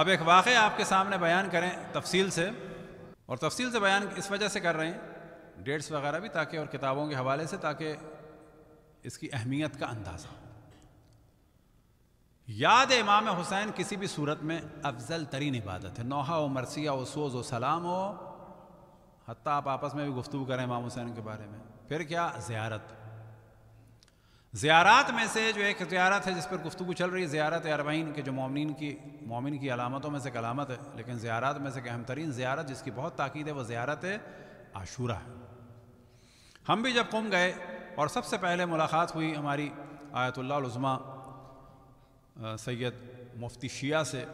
अब एक वाक़ आपके सामने बयान करें तफसील से और तफसील से बयान इस वजह से कर रहे हैं डेट्स वगैरह भी ताकि और किताबों के हवाले से ताकि इसकी अहमियत का अंदाज़ा हो याद इमाम हुसैन किसी भी सूरत में अफजल तरीन इबादत है नौहा व मरसिया व सोज़ व सलाम हो हती आप आपस में भी गुफ्तु करें इमाम हुसैन के बारे में फिर क्या ज़्यारत ज़्यारत में से जो एक ज्यारत है जिस पर गुफ्तु चल रही है ज़ियारत अरबाइन के जो मोमिन की मोमिन की अलामतों में से एक अलामत है लेकिन ज़ियारत में से एक अहम तरीन ज़ियारत जिसकी बहुत ताक़द है वह ज़ियारत आशूरा है हम भी जब कुम गए और सबसे पहले मुलाकात हुई हमारी आयतुल्लाज़मा सैद मुफ्ती शिया से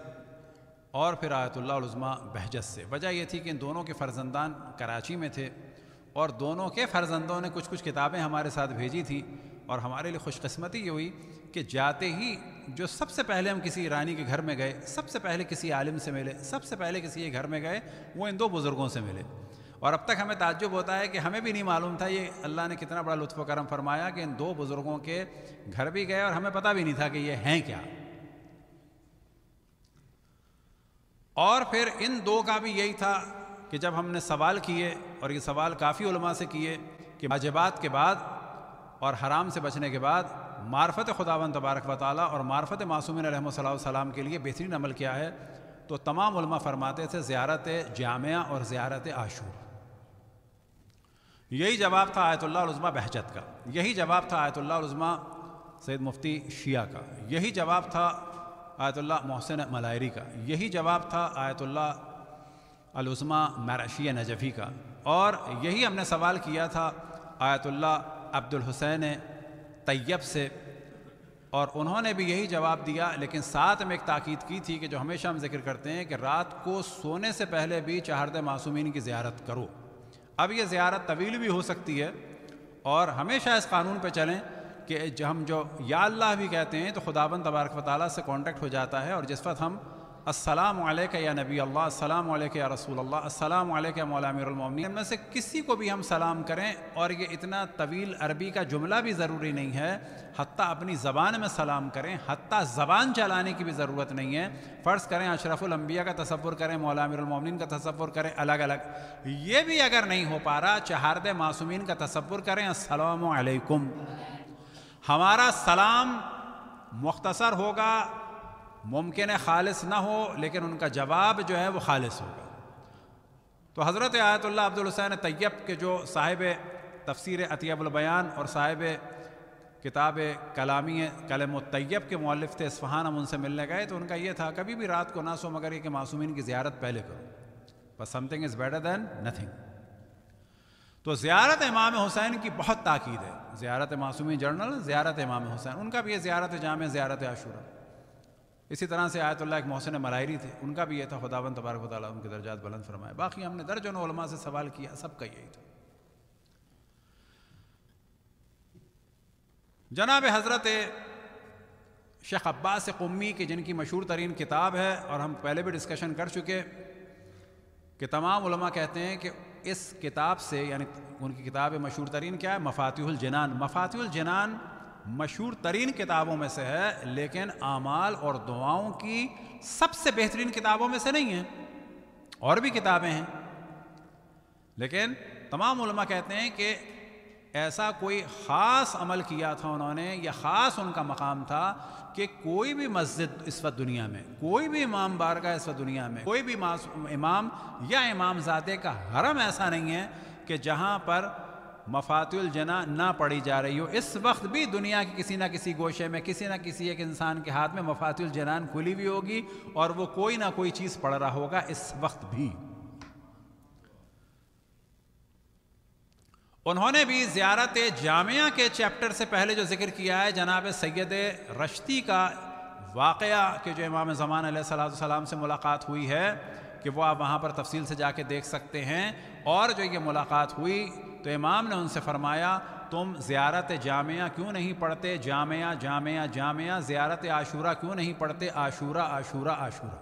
और फिर आयतुल्लाज़मा बहजत से वजह यह थी कि इन दोनों के फर्जंदान कराची में थे और दोनों के फर्जंदों ने कुछ कुछ किताबें हमारे साथ भेजी थी और हमारे लिए खुशकस्मती ये हुई कि जाते ही जो सबसे पहले हम किसी ईरानी के घर में गए सबसे पहले किसी आलिम से मिले सबसे पहले किसी के घर में गए वो इन दो बुज़ुर्गों से मिले और अब तक हमें ताज्जुब होता है कि हमें भी नहीं मालूम था ये अल्लाह ने कितना बड़ा लुत्फ़ करम फरमाया कि इन दो बुज़ुर्गों के घर भी गए और हमें पता भी नहीं था कि ये हैं क्या और फिर इन दो का भी यही था कि जब हमने सवाल किए और ये सवाल काफ़ी से किए कि वाजबात के बाद और हराम से बचने के बाद मार्फत खुदावन तबारक व ताली और मार्फत मासूमिन रहमसम के लिए बेहतरीन अमल किया है तो तमाम फरमाते थे ज़्यारत जामिया और ज़्यारत आशूर यही जवाब था आयतुल्लाज़मा बहजत का यही जवाब था आयतुल्लाज़मा सैद मुफ्ती शिया का यही जवाब था आयतुल्ला मोहसिन मलायरी का यही जवाब था आयतुल्ला अलउस्मा नजफ़ी का और यही हमने सवाल किया था आयतुल्ला अब्दुल हुसैन तैयब से और उन्होंने भी यही जवाब दिया लेकिन साथ में एक ताकीद की थी कि जो हमेशा हम जिक्र करते हैं कि रात को सोने से पहले भी चाहरद मासूमिन की ज़्यारत करो अब ये ज़्यारत तवील भी हो सकती है और हमेशा इस कानून पर चलें कि हम जो या अल्लाह भी कहते हैं तो खुदाबंद तबारक वाली से कॉन्टेक्ट हो जाता है और जिस वक्त हम अस्सलाम या नबी अल्लाह अस्सलाम या रसूल अल्लाह अस्सलाम या मौलामिन में से किसी को भी हम सलाम करें और ये इतना तवील अरबी का जुमला भी ज़रूरी नहीं है हती अपनी ज़बान में सलाम करें हती ज़बान चलाने की भी ज़रूरत नहीं है फ़र्ज़ करें अशरफुलम्बिया का तस्वुर करें मौलामिन का तस्वुर करें अलग अलग ये भी अगर नहीं हो पा रहा चहारद मासूमिन का तस्वुर करें असलकुम हमारा सलाम मुख्तसर होगा मुमकिन खालिस ना हो लेकिन उनका जवाब जो है वो खालिस होगा तो हज़रत आयतुल्ला अब्दुलहसैन तैयब के जो साहिब तफसर अतियबलबयान और साहिब किताब कलामी कलम तैयब के मौलफ थे इसफ़हान हम उनसे मिलने गए तो उनका ये था कभी भी रात को ना सो मगर ये कि मासूमिन की ज़्यारत पहले करो बस something is better than nothing तो ज़्यारत इमाम हुसैन की बहुत ताकीद है ज़्यारत मासूमी जर्नल ज़्यारत इमाम हुसैन उनका भी ये ज़्यारत जाम ज़्यारत आशूरा इसी तरह से आयतल एक मोहसिन मलायरी थे उनका भी यह था खुदाबंद तबारक ताली उनके दर्जात बुलंद फरमाए बाकी हमने दर्जनों से सवाल किया सबका यही था जनाब हज़रत शेख अब्बास कुम्मी की जिनकी मशहूर तरीन किताब है और हम पहले भी डिस्कशन कर चुके कि तमाम उलमा कहते हैं कि इस किताब से यानी उनकी किताब मशहूर तरीन क्या है मफातहुल जनान मफातहुल जनान मशहूर तरीन किताबों में से है लेकिन आमाल और दुआओं की सबसे बेहतरीन किताबों में से नहीं है और भी किताबें हैं लेकिन तमाम उलमा कहते हैं कि ऐसा कोई ख़ास अमल किया था उन्होंने या ख़ास उनका मकाम था कि कोई भी मस्जिद इस वक्त दुनिया में कोई भी इमाम का इस वक्त दुनिया में कोई भी इमाम या इमाम जादे का हरम ऐसा नहीं है कि जहाँ पर मफातुल जना ना पढ़ी जा रही हो इस वक्त भी दुनिया के किसी ना किसी गोशे में किसी ना किसी एक इंसान के हाथ में मफातुल जनान खुली हुई होगी और वो कोई ना कोई चीज़ पढ़ रहा होगा इस वक्त भी उन्होंने भी ज़्यारत जामिया के चैप्टर से पहले जो जिक्र किया है जनाब सैद रश्ती का वाकया के जो इमाम ज़मान सलाम से मुलाकात हुई है कि वो आप वहाँ पर तफसील से जाके देख सकते हैं और जो ये मुलाकात हुई तो इमाम ने उनसे फ़रमाया तुम ज़्यारत जामिया क्यों नहीं पढ़ते जामिया जामिया जामिया ज़्यारत आशूरा क्यों नहीं पढ़ते आशूरा आशूरा आशूरा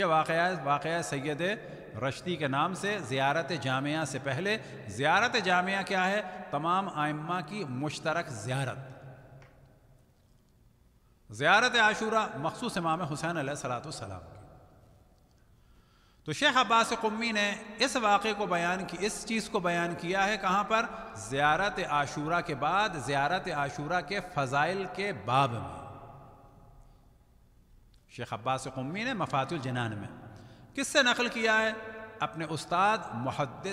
ये वाक़ वाक़ सैद रश्ती के नाम से ज़्यारत जामिया से पहले ज़्यारत जामिया क्या है तमाम आइम्मा की मुश्तरक ज़्यारत ज़्यारत आशूरा मखसूस इमाम हुसैन सलाम तो शेख अब्बास कुम्मी ने इस वाक़े को बयान की इस चीज़ को बयान किया है कहाँ पर ज़्यारत आशूरा के बाद ज़्यारत आशूरा के फ़ज़ाइल के बाब में शेख अब्बास कुम्मी ने मफातुल जनान में किससे नकल किया है अपने उस्ताद महद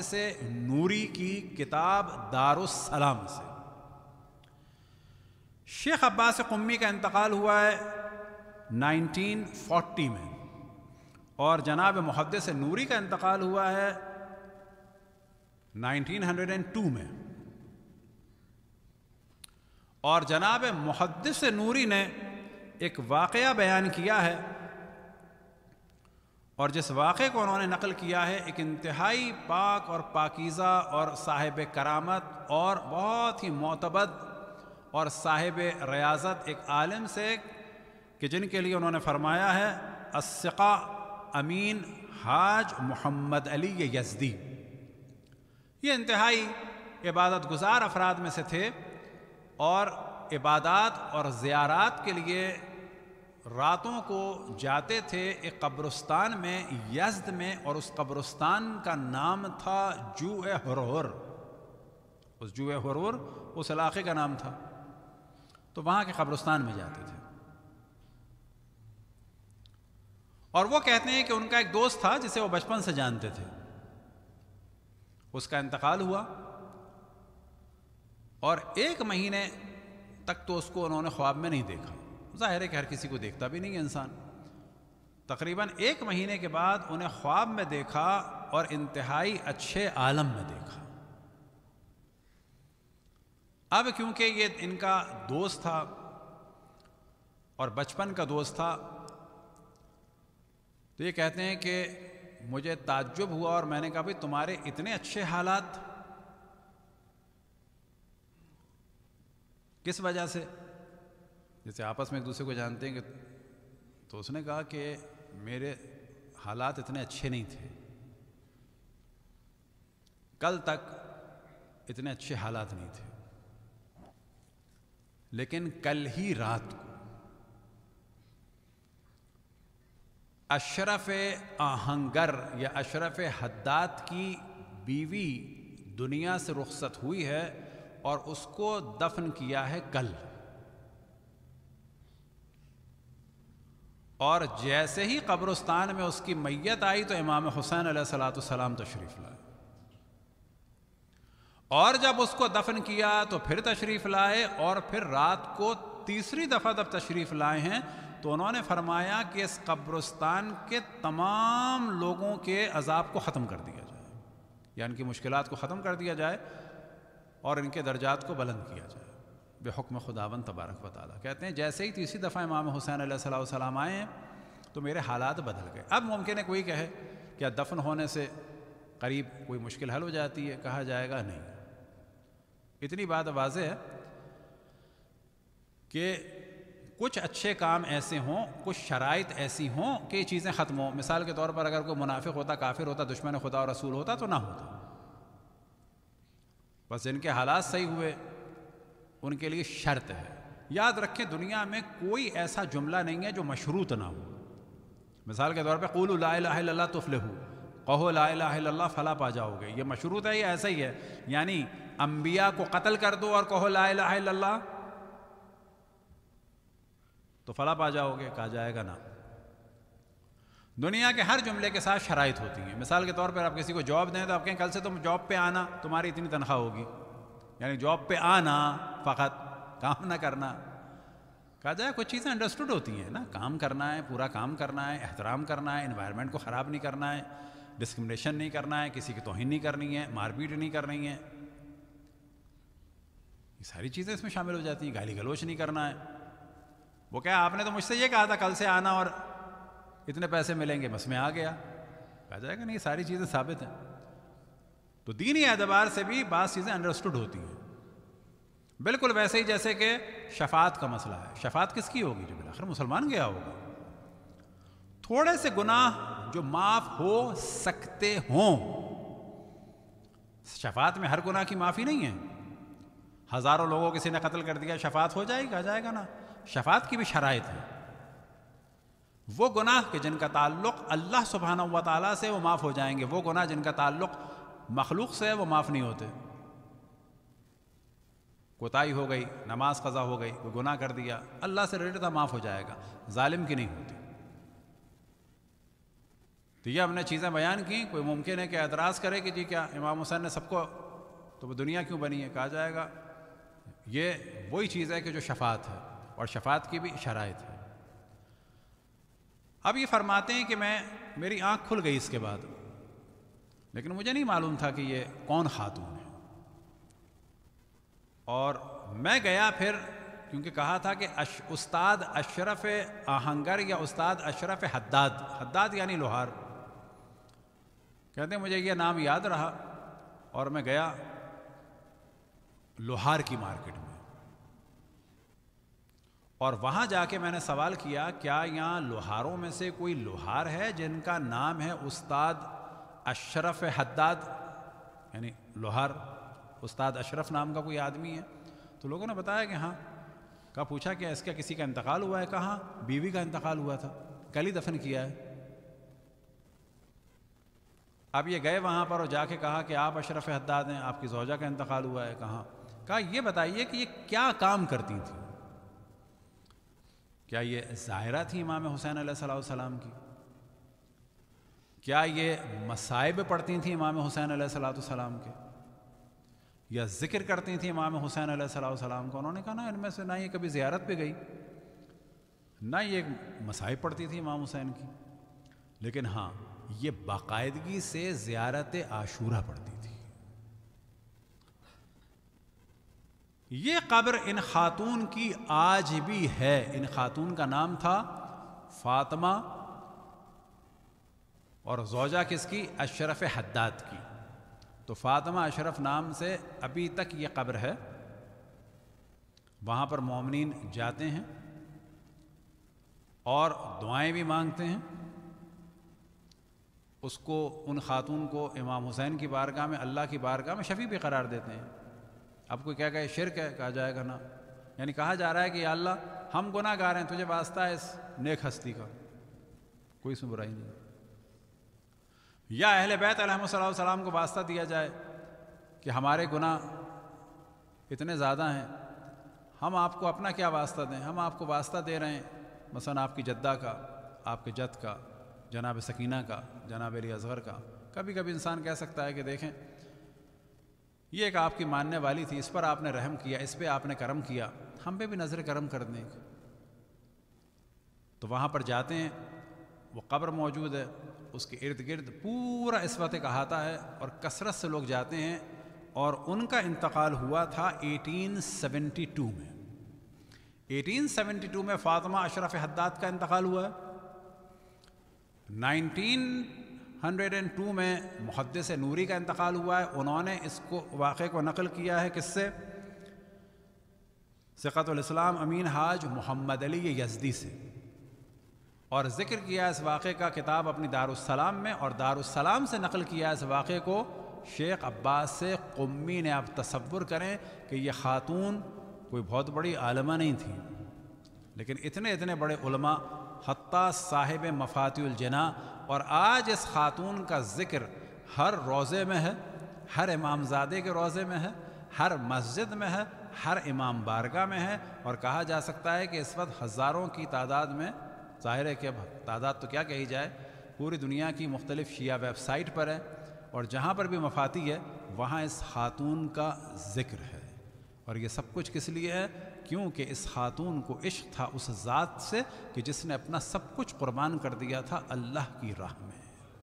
नूरी की किताब दारुसलाम से शेख अब्बास कुम्मी का इंतकाल हुआ है 1940 में और जनाब मुहदस नूरी का इंतकाल हुआ है 1902 में और जनाब मुहदस नूरी ने एक वाक़ बयान किया है और जिस वाक़े को उन्होंने नकल किया है एक इंतहाई पाक और पाकिज़ा और साहिब करामत और बहुत ही मोतबद और साहिब रियाजत एक आलम से कि जिनके लिए उन्होंने फरमाया है असका अमीन हाज मोहम्मद अली यजदी ये इंतहाई इबादत गुजार अफराद में से थे और इबादत और ज़्यारत के लिए रातों को जाते थे एक कब्रस्तान में यजद में और उस कब्रस्तान का नाम था जू हरहर उस जू हरहर उस इलाके का नाम था तो वहाँ के कब्रस्तान में जाते थे और वो कहते हैं कि उनका एक दोस्त था जिसे वो बचपन से जानते थे उसका इंतकाल हुआ और एक महीने तक तो उसको उन्होंने ख्वाब में नहीं देखा जाहिर है कि हर किसी को देखता भी नहीं है इंसान तकरीबन एक महीने के बाद उन्हें ख्वाब में देखा और इंतहाई अच्छे आलम में देखा अब क्योंकि ये इनका दोस्त था और बचपन का दोस्त था तो ये कहते हैं कि मुझे ताज्जुब हुआ और मैंने कहा भाई तुम्हारे इतने अच्छे हालात किस वजह से जैसे आपस में एक दूसरे को जानते हैं कि तो उसने कहा कि मेरे हालात इतने अच्छे नहीं थे कल तक इतने अच्छे हालात नहीं थे लेकिन कल ही रात को अशरफ आहंगर या अशरफ हद्दात की बीवी दुनिया से रुखसत हुई है और उसको दफन किया है कल और जैसे ही कब्रस्तान में उसकी मैयत आई तो इमाम हुसैन सलाम तशरीफ लाए और जब उसको दफन किया तो फिर तशरीफ लाए और फिर रात को तीसरी दफ़ा जब तशरीफ लाए हैं तो उन्होंने फरमाया कि इस कब्रस्तान के तमाम लोगों के अजाब को ख़त्म कर दिया जाए या इनकी मुश्किल को ख़त्म कर दिया जाए और इनके दर्जात को बुलंद किया जाए बेहुक्म खुदावन तबारक वाली कहते हैं जैसे ही तीसरी दफ़ा इमाम हुसैन सलाम आए तो मेरे हालात बदल गए अब मुमकिन है कोई कहे क्या दफन होने से करीब कोई मुश्किल हल हो जाती है कहा जाएगा नहीं इतनी बात वाज है कि कुछ अच्छे काम ऐसे हों कुछ शराइ ऐसी हों कि ये चीज़ें ख़त्म हों मिसाल के तौर पर अगर कोई मुनाफिक होता काफिर होता दुश्मन खुदा और रसूल होता तो ना होता बस जिनके हालात सही हुए उनके लिए शर्त है याद रखें दुनिया में कोई ऐसा जुमला नहीं है जो मशरूत ना हो मिसाल के तौर पर कुल ला तुफल हो कहो ला फला पा जाओगे ये मशरूत है ये ऐसा ही है यानी अम्बिया को कत्ल कर दो और कहो ला तो फला पा जाओगे कहा जाएगा ना दुनिया के हर जुमले के साथ शराइत होती हैं मिसाल के तौर पर आप किसी को जॉब दें तो आप कहें कल से तुम जॉब पे आना तुम्हारी इतनी तनख्वाह होगी यानी जॉब पे आना फ़कत काम ना करना कहा जाए कुछ चीज़ें अंडरस्टूड होती हैं ना काम करना है पूरा काम करना है एहतराम करना है इन्वायरमेंट को ख़राब नहीं करना है डिस्क्रमिनेशन नहीं करना है किसी की तोहिन नहीं करनी है मारपीट नहीं करनी है ये सारी चीज़ें इसमें शामिल हो जाती हैं गाली गलोच नहीं करना है वो क्या आपने तो मुझसे ये कहा था कल से आना और इतने पैसे मिलेंगे बस मैं आ गया कहा जाएगा नहीं सारी चीज़ें साबित हैं तो दीनी एतबार से भी बात चीज़ें अंडरस्टूड होती हैं बिल्कुल वैसे ही जैसे कि शफात का मसला है शफात किसकी होगी जो बिलाखिर मुसलमान गया होगा थोड़े से गुनाह जो माफ हो सकते हों शफात में हर गुनाह की माफ़ी नहीं है हज़ारों लोगों किसी ने कत्ल कर दिया शफात हो जाएगी जाएगा ना शफात की भी शरात है वो गुनाह के जिनका ताल्लुक अल्लाह सुबहाना व ताली से वो माफ़ हो जाएंगे वो गुनाह जिनका ताल्लुक मखलूक से है वो माफ़ नहीं होते कोताही हो गई नमाज कज़ा हो गई कोई गुनाह कर दिया अल्लाह से रिलेटेड था माफ़ हो जाएगा ालिम की नहीं होती तो ये हमने चीज़ें बयान की कोई मुमकिन है कि एतराज़ करे कि जी क्या इमाम हुसैन ने सबको तो वो दुनिया क्यों बनी है कहा जाएगा ये वही चीज़ है कि जो शफात है और शफात की भी शरात है अब ये फरमाते हैं कि मैं मेरी आँख खुल गई इसके बाद लेकिन मुझे नहीं मालूम था कि ये कौन खातून है और मैं गया फिर क्योंकि कहा था कि अश, उस्ताद अशरफ आहंगर या उस्ताद अशरफ हद्दाद हद्दाद यानी लोहार कहते मुझे ये नाम याद रहा और मैं गया लोहार की मार्केट और वहाँ जाके मैंने सवाल किया क्या यहाँ लोहारों में से कोई लोहार है जिनका नाम है उस्ताद अशरफ हद्दाद यानी लोहार उस्ताद अशरफ नाम का कोई आदमी है तो लोगों ने बताया कि हाँ का पूछा कि इसका किसी का इंतकाल हुआ है कहाँ बीवी का इंतकाल हुआ था कल ही दफन किया है अब ये गए वहाँ पर और जाके कहा कि आप अशरफ हद्दाद हैं आपकी जोजा का इंतकाल हुआ है कहाँ कहा यह बताइए कि ये क्या काम करती थी क्या ये ज़ायरा थी इमाम हुसैन सलाम की क्या ये मसाइब पढ़ती थी इमाम हुसैन सलाम के या जिक्र करती थी इमाम हुसैन सलाम को उन्होंने कहा ना इनमें से ना ये कभी ज़्यारत पे गई ना ये मसाइब पढ़ती थी इमाम हुसैन की लेकिन हाँ ये बाकायदगी से ज़्यारत आशूरा पढ़ती ये कब्र इन खातून की आज भी है इन खातून का नाम था फातमा और जोजा किसकी अशरफ हद्दाद की तो फातमा अशरफ नाम से अभी तक ये कब्र है वहाँ पर ममिन जाते हैं और दुआएं भी मांगते हैं उसको उन खातून को इमाम हुसैन की बारगाह में अल्लाह की बारगाह में शफी भी करार देते हैं अब कोई क्या कहे शिरक है कहा जाएगा ना यानी कहा जा रहा है कि अल्लाह हम गुनाह गा रहे हैं तुझे वास्ता है इस नेक हस्ती का कोई इसमें बुराई नहीं या अहल बैत अलहमसम को वास्ता दिया जाए कि हमारे गुनाह इतने ज़्यादा हैं हम आपको अपना क्या वास्ता दें हम आपको वास्ता दे रहे हैं मसा आपकी जद्दा का आपके जद का जनाब सकीना का जनाब अली असगर का कभी कभी इंसान कह सकता है कि देखें ये एक आपकी मानने वाली थी इस पर आपने रहम किया इस पर आपने कर्म किया हम पे भी नज़र कर्म कर दें तो वहाँ पर जाते हैं वो कब्र मौजूद है उसके इर्द गिर्द पूरा इसवत कहाता है और कसरत से लोग जाते हैं और उनका इंतकाल हुआ था 1872 में 1872 में फातमा अशरफ हद्दाद का इंतकाल हुआ है 102 में मुहदस नूरी का इंतकाल हुआ है उन्होंने इसको वाक़े को नकल किया है किससे सिकतलाम अमीन हाज मोहम्मद अली यजदी से और ज़िक्र किया इस वाक़े का किताब अपनी दारुसलाम में और दारुसलाम से नकल किया इस वाक़े को शेख अब्बास से कुम्मी ने आप तस्वुर करें कि यह ख़ातून कोई बहुत बड़ी आलमा नहीं थी लेकिन इतने इतने बड़े उलमा हती साहिब मफातुलजना और आज इस खातून का ज़िक्र हर रोज़े में है हर इमामजादे के रोज़े में है हर मस्जिद में है हर इमाम बारगाह में है और कहा जा सकता है कि इस वक्त हज़ारों की तादाद में ज़ाहिर है कि अब तादाद तो क्या कही जाए पूरी दुनिया की मुख्तलिफ़ शिया वेबसाइट पर है और जहाँ पर भी मफाती है वहाँ इस खातून का ज़िक्र है और ये सब कुछ किस लिए है क्योंकि इस खातून को इश्क था उस ज़ात से कि जिसने अपना सब कुछ कुर्बान कर दिया था अल्लाह की राह में